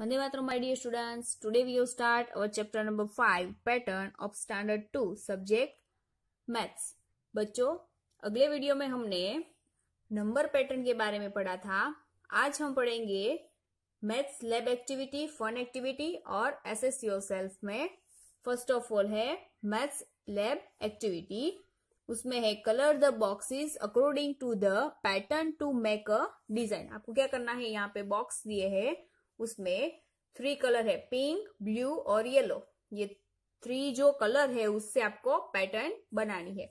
वंदे मातरम my dear students today we will start our chapter number 5, pattern of standard 2, subject maths बच्चों, अगले video में हमने number pattern के बारे में पढ़ा था आज हम पढ़ेंगे maths lab activity fun activity और एसेस योरसेल्फ में फर्स्ट ऑफ ऑल है मैथ्स लैब एक्टिविटी उसमें है colour the boxes according to the pattern to make a design आपको क्या करना है यहाँ पे बॉक्स दिए है उसमें थ्री कलर है पिंक ब्लू और येलो ये थ्री जो कलर है उससे आपको पैटर्न बनानी है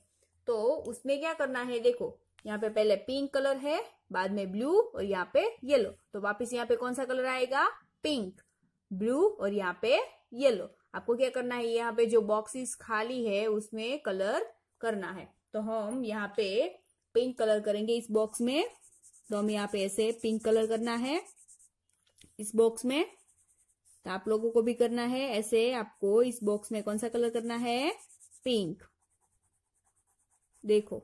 तो उसमें क्या करना है देखो यहाँ पे पहले पिंक कलर है बाद में ब्लू और यहाँ पे येलो तो वापस यहाँ पे कौन सा कलर आएगा पिंक ब्लू और यहाँ पे येलो आपको क्या करना है यहाँ पे जो बॉक्सेस खाली है उसमें कलर करना है तो हम यहाँ पे पिंक कलर करेंगे इस बॉक्स में तो हम यहाँ पे ऐसे पिंक कलर करना है इस बॉक्स में तो आप लोगों को भी करना है ऐसे आपको इस बॉक्स में कौन सा कलर करना है पिंक देखो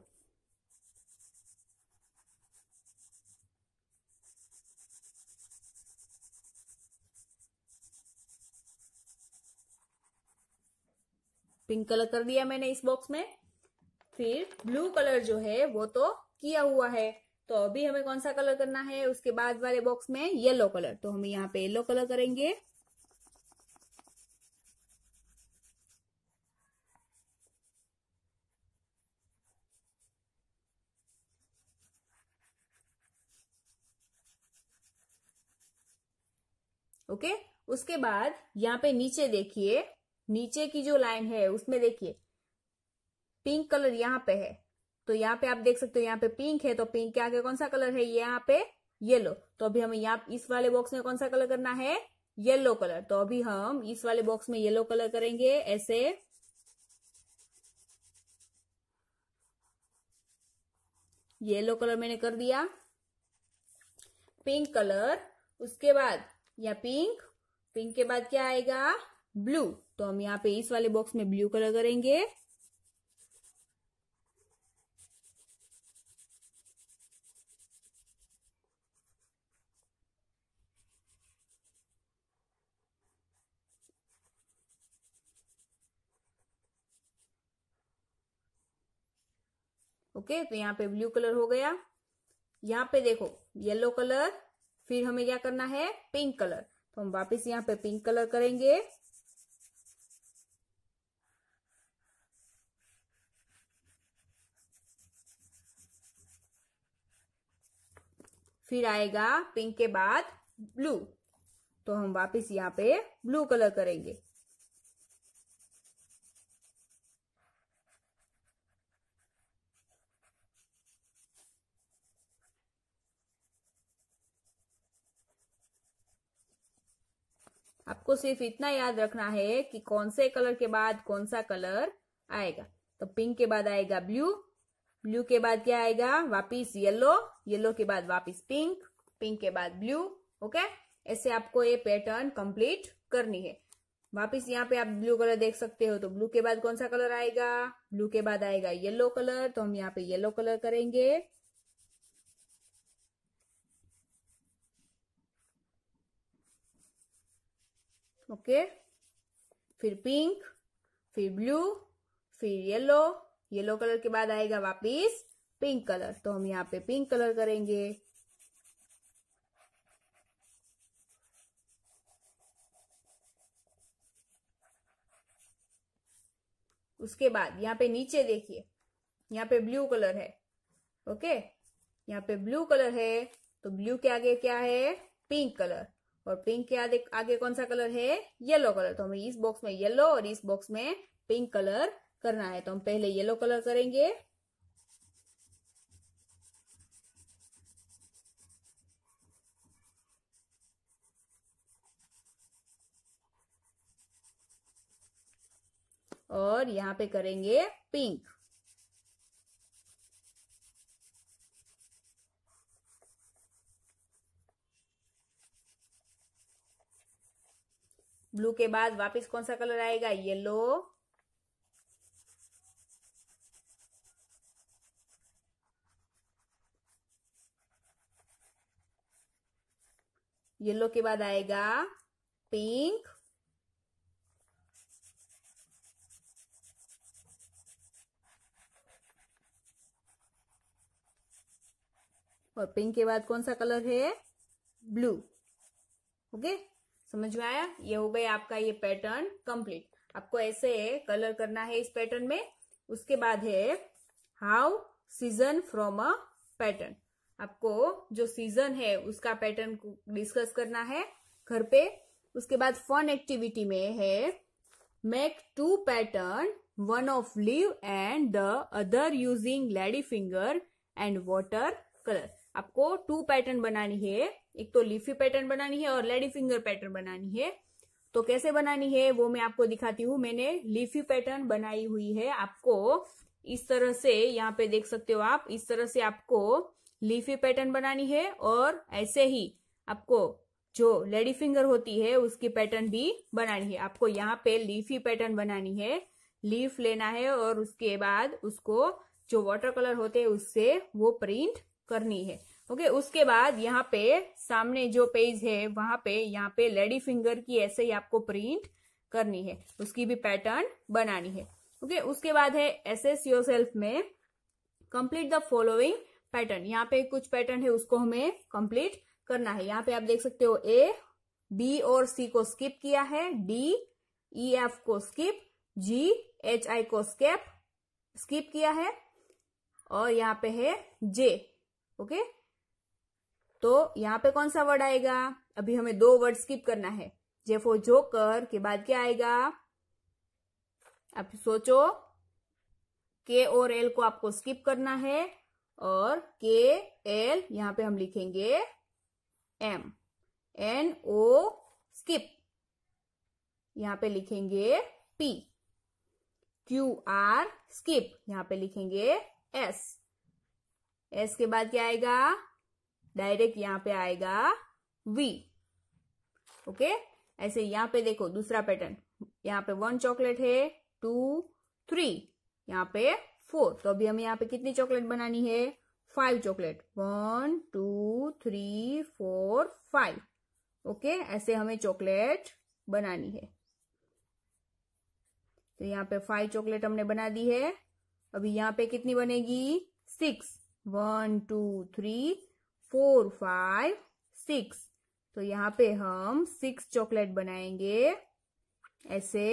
पिंक कलर कर दिया मैंने इस बॉक्स में फिर ब्लू कलर जो है वो तो किया हुआ है तो अभी हमें कौन सा कलर करना है उसके बाद वाले बॉक्स में येलो कलर तो हम यहाँ पे येलो कलर करेंगे ओके okay? उसके बाद यहाँ पे नीचे देखिए नीचे की जो लाइन है उसमें देखिए पिंक कलर यहाँ पे है तो यहाँ पे आप देख सकते हो यहाँ पे पिंक है तो पिंक के आगे कौन सा कलर है ये यहाँ पे येलो तो अभी हमें यहाँ इस वाले बॉक्स में कौन सा कलर करना है येलो कलर तो अभी हम इस वाले बॉक्स में येलो कलर करेंगे ऐसे येलो कलर मैंने कर दिया पिंक कलर उसके बाद या पिंक पिंक के बाद क्या आएगा ब्लू तो हम यहाँ पे इस वाले बॉक्स में ब्लू कलर करेंगे ओके तो यहाँ पे ब्लू कलर हो गया यहाँ पे देखो येलो कलर फिर हमें क्या करना है पिंक कलर तो हम वापस यहाँ पे पिंक कलर करेंगे फिर आएगा पिंक के बाद ब्लू तो हम वापस यहाँ पे ब्लू कलर करेंगे आपको सिर्फ इतना याद रखना है कि कौन से कलर के बाद कौन सा कलर आएगा तो पिंक के बाद आएगा ब्लू ब्लू के बाद क्या आएगा वापिस येलो येलो के बाद वापिस पिंक पिंक के बाद ब्लू ओके ऐसे आपको ये पैटर्न कंप्लीट करनी है वापिस यहाँ पे आप ब्लू कलर देख सकते हो तो ब्लू के बाद कौन सा कलर आएगा ब्लू के बाद आएगा येलो कलर तो हम यहाँ पे येलो कलर करेंगे ओके फिर पिंक फिर ब्लू फिर येलो येलो कलर के बाद आएगा वापिस पिंक कलर तो हम यहाँ पे पिंक कलर करेंगे उसके बाद यहाँ पे नीचे देखिए यहाँ पे ब्लू कलर है ओके यहाँ पे ब्लू कलर है तो ब्लू के आगे क्या है पिंक कलर और पिंक के आगे आगे कौन सा कलर है येलो कलर तो हमें इस बॉक्स में येलो और इस बॉक्स में पिंक कलर करना है तो हम पहले येलो कलर करेंगे और यहाँ पे करेंगे पिंक ब्लू के बाद वापस कौन सा कलर आएगा येलो येलो के बाद आएगा पिंक और पिंक के बाद कौन सा कलर है ब्लू ओके okay? समझ में आया ये हो गया आपका ये पैटर्न कंप्लीट आपको ऐसे कलर करना है इस पैटर्न में उसके बाद है how season from a pattern आपको जो सीजन है उसका पैटर्न डिस्कस करना है घर पे उसके बाद फन एक्टिविटी में है make two pattern one of leaf and the other using lady finger and water colour आपको टू पैटर्न बनानी है एक तो लीफी पैटर्न बनानी है और लेडी फिंगर पैटर्न बनानी है तो कैसे बनानी है वो मैं आपको दिखाती हूँ मैंने लीफी पैटर्न बनाई हुई है आपको इस तरह से यहाँ पे देख सकते हो आप इस तरह से आपको लीफी पैटर्न बनानी है और ऐसे ही आपको जो लेडी फिंगर होती है उसकी पैटर्न भी बनानी है आपको यहाँ पे लीफी पैटर्न बनानी है लीफ लेना है और उसके बाद उसको जो वाटर कलर होते हैं उससे वो प्रिंट करनी है ओके उसके बाद यहाँ पे सामने जो पेज है वहां पे यहाँ पे लेडी फिंगर की ऐसे ही आपको प्रिंट करनी है उसकी भी पैटर्न बनानी है ओके उसके बाद है एस योर सेल्फ में कंप्लीट द फॉलोइंग पैटर्न यहाँ पे कुछ पैटर्न है उसको हमें कंप्लीट करना है यहाँ पे आप देख सकते हो ए बी और सी को स्किप किया है डी ई एफ को स्किप जी एच आई को स्केप स्किप किया है और यहाँ पे है जे ओके तो यहाँ पे कौन सा वर्ड आएगा अभी हमें दो वर्ड स्किप करना है जेफो जोकर के बाद क्या आएगा आप सोचो के और एल को आपको स्किप करना है और के एल यहां पे हम लिखेंगे एम एन ओ स्किप यहां पे लिखेंगे पी क्यू आर स्किप यहां पे लिखेंगे एस एस के बाद क्या आएगा डायरेक्ट यहां पे आएगा वी ओके ऐसे यहां पे देखो दूसरा पैटर्न यहां पे वन चॉकलेट है टू थ्री यहाँ पे फोर तो अभी हमें यहाँ पे कितनी चॉकलेट बनानी है five chocolate one two three four five okay ऐसे हमें चॉकलेट बनानी है तो यहाँ पे फाइव चॉकलेट हमने बना दी है अभी यहाँ पे कितनी बनेगी six one two three four five six तो यहाँ पे हम सिक्स चॉकलेट बनाएंगे ऐसे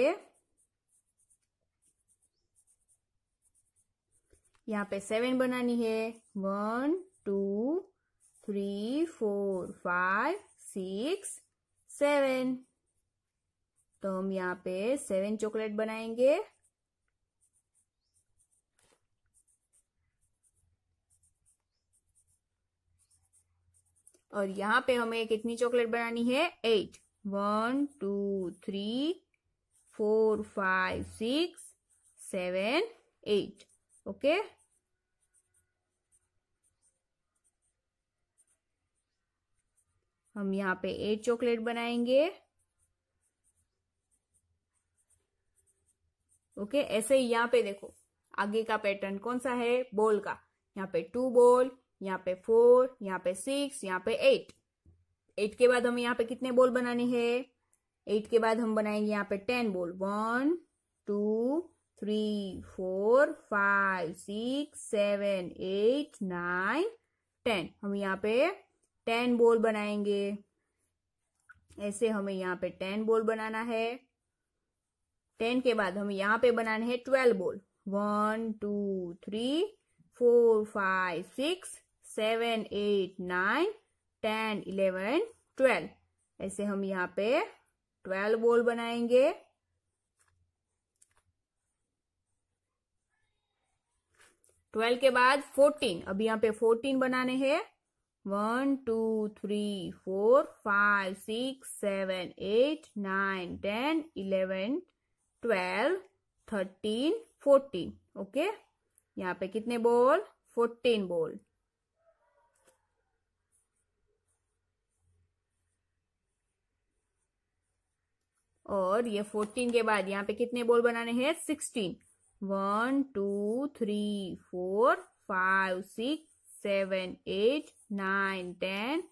यहाँ पे सेवन बनानी है one two three four five six seven तो हम यहाँ पे सेवन चॉकलेट बनाएंगे और यहाँ पे हमें कितनी चॉकलेट बनानी है eight one two three four five six seven eight okay हम यहाँ पे एट चॉकलेट बनाएंगे ओके ऐसे ही यहाँ पे देखो आगे का पैटर्न कौन सा है बॉल का यहाँ पे टू बॉल यहाँ पे फोर यहाँ पे सिक्स यहाँ पे एट एट के बाद हमें यहाँ पे कितने बॉल बनाने हैं एट के बाद हम बनाएंगे यहाँ पे ten ball one two three four five six seven eight nine ten हम यहाँ पे टेन बॉल बनाएंगे ऐसे हमें यहाँ पे टेन बॉल बनाना है टेन के बाद हमें यहाँ पे बनाना है twelve ball one two three four five six seven eight nine ten eleven twelve ऐसे हम यहाँ पे ट्वेल्व बोल बनाएंगे ट्वेल्व के बाद फोर्टीन अब यहाँ पे फोर्टीन बनाने हैं one two three four five six seven eight nine ten eleven twelve thirteen fourteen okay यहाँ पे कितने बोल फोर्टीन बोल और ये फोर्टीन के बाद यहाँ पे कितने बॉल बनाने हैं sixteen one two three four five six seven eight nine ten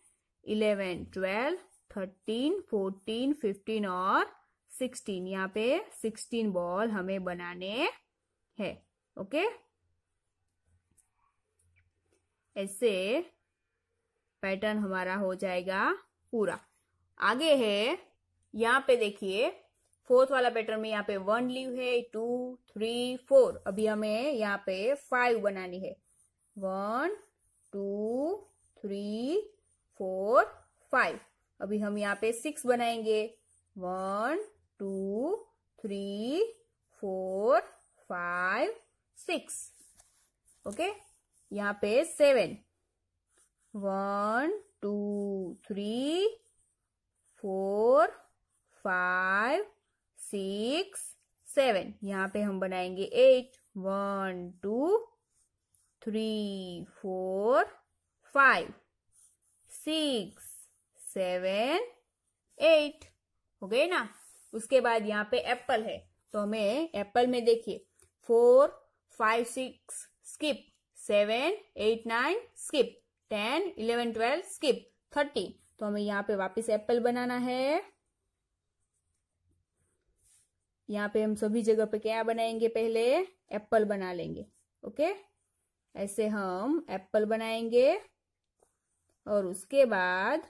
eleven twelve thirteen fourteen fifteen और सिक्सटीन यहाँ पे सिक्सटीन बॉल हमें बनाने हैं ओके ऐसे पैटर्न हमारा हो जाएगा पूरा आगे है यहाँ पे देखिए फोर्थ वाला पैटर्न में यहाँ पे वन लीव है टू थ्री फोर अभी हमें यहाँ पे फाइव बनानी है one two three four five अभी हम यहाँ पे सिक्स बनाएंगे one two three four five six okay यहाँ पे seven one two three four five six seven यहाँ पे हम बनाएंगे eight one two three four five six seven eight हो गए ना उसके बाद यहाँ पे एप्पल है तो हमें एप्पल में देखिए four five six skip seven eight nine skip ten eleven twelve skip thirteen तो हमें यहाँ पे वापस एप्पल बनाना है यहाँ पे हम सभी जगह पे क्या बनाएंगे पहले एप्पल बना लेंगे ओके ऐसे हम एप्पल बनाएंगे और उसके बाद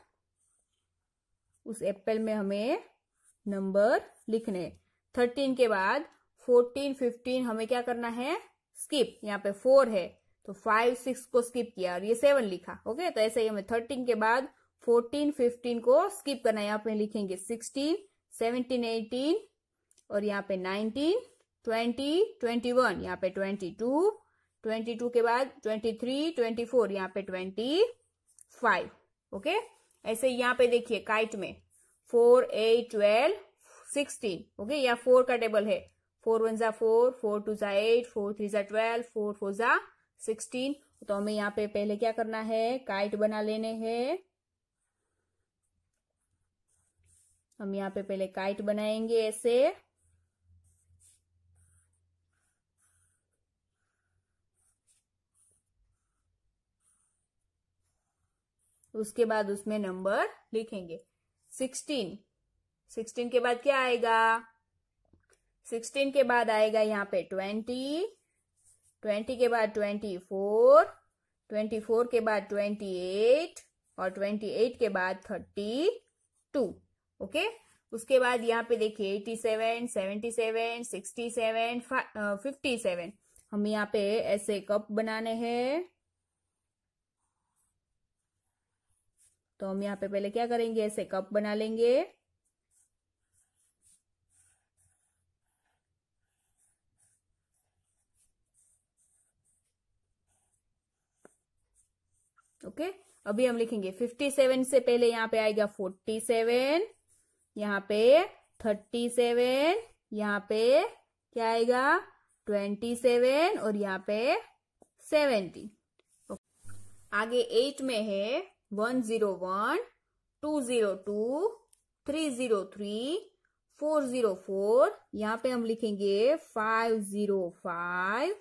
उस एप्पल में हमें नंबर लिखने थर्टीन के बाद फोर्टीन फिफ्टीन हमें क्या करना है स्किप यहाँ पे फोर है तो फाइव सिक्स को स्किप किया और ये सेवन लिखा ओके तो ऐसे ही हमें थर्टीन के बाद फोर्टीन फिफ्टीन को स्किप करना है यहाँ पे लिखेंगे सिक्सटीन सेवनटीन एटीन और यहाँ पे नाइनटीन ट्वेंटी ट्वेंटी वन यहाँ पे ट्वेंटी टू ट्वेंटी टू के बाद ट्वेंटी थ्री ट्वेंटी फोर यहाँ पे ट्वेंटी फाइव ओके ऐसे यहाँ पे देखिए काइट में four eight twelve sixteen okay यहाँ फोर का टेबल है फोर वन जा फोर फोर टू जा एट फोर थ्री जा ट्वेल्व फोर फोर जा सिक्सटीन तो हमें यहाँ पे पहले क्या करना है काइट बना लेने हैं हम यहाँ पे पहले काइट बनाएंगे ऐसे उसके बाद उसमें नंबर लिखेंगे सिक्सटीन सिक्सटीन के बाद क्या आएगा सिक्सटीन के बाद आएगा यहाँ पे ट्वेंटी ट्वेंटी के बाद ट्वेंटी फोर ट्वेंटी फोर के बाद ट्वेंटी एट और ट्वेंटी एट के बाद थर्टी टू ओके उसके बाद यहाँ पे देखिए eighty seven seventy seven sixty seven fifty seven हम यहाँ पे ऐसे कप बनाने हैं तो हम यहाँ पे पहले क्या करेंगे ऐसे कप बना लेंगे ओके okay? अभी हम लिखेंगे फिफ्टी सेवन से पहले यहाँ पे आएगा फोर्टी सेवन यहाँ पे थर्टी सेवन यहाँ पे क्या आएगा ट्वेंटी सेवन और यहाँ पे सेवेंटी आगे एट में है one zero one two zero two three zero three four zero four यहाँ पे हम लिखेंगे five zero five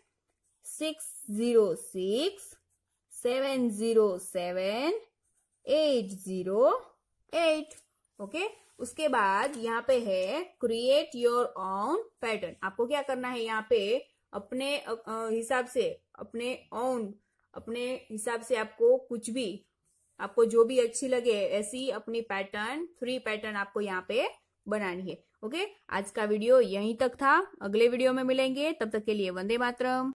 six zero six seven zero seven eight zero eight okay उसके बाद यहाँ पे है क्रिएट योर ऑन पैटर्न आपको क्या करना है यहाँ पे अपने हिसाब से अपने ऑन अपने हिसाब से आपको कुछ भी आपको जो भी अच्छी लगे ऐसी अपनी पैटर्न थ्री पैटर्न आपको यहाँ पे बनानी है ओके आज का वीडियो यहीं तक था अगले वीडियो में मिलेंगे तब तक के लिए वंदे मातरम